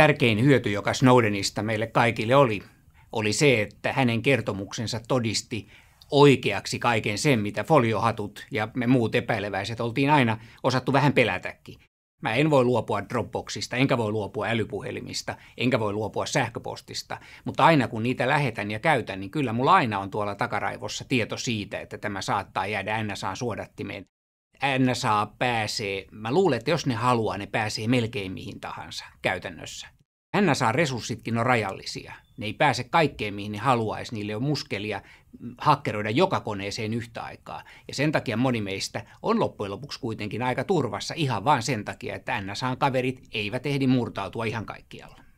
tärkein hyöty, joka Snowdenista meille kaikille oli, oli se, että hänen kertomuksensa todisti oikeaksi kaiken sen, mitä foliohatut ja me muut epäileväiset oltiin aina osattu vähän pelätäkin. Mä en voi luopua Dropboxista, enkä voi luopua älypuhelimista, enkä voi luopua sähköpostista, mutta aina kun niitä lähetän ja käytän, niin kyllä mulla aina on tuolla takaraivossa tieto siitä, että tämä saattaa jäädä NSAan suodattimeen. NSA pääsee, mä luulen, että jos ne haluaa, ne pääsee melkein mihin tahansa käytännössä. NSA-resurssitkin on rajallisia. Ne ei pääse kaikkeen, mihin ne haluaisi. Niille on muskelia hakkeroida joka koneeseen yhtä aikaa. Ja sen takia moni meistä on loppujen lopuksi kuitenkin aika turvassa ihan vain sen takia, että nsa kaverit eivät ehdi murtautua ihan kaikkialla.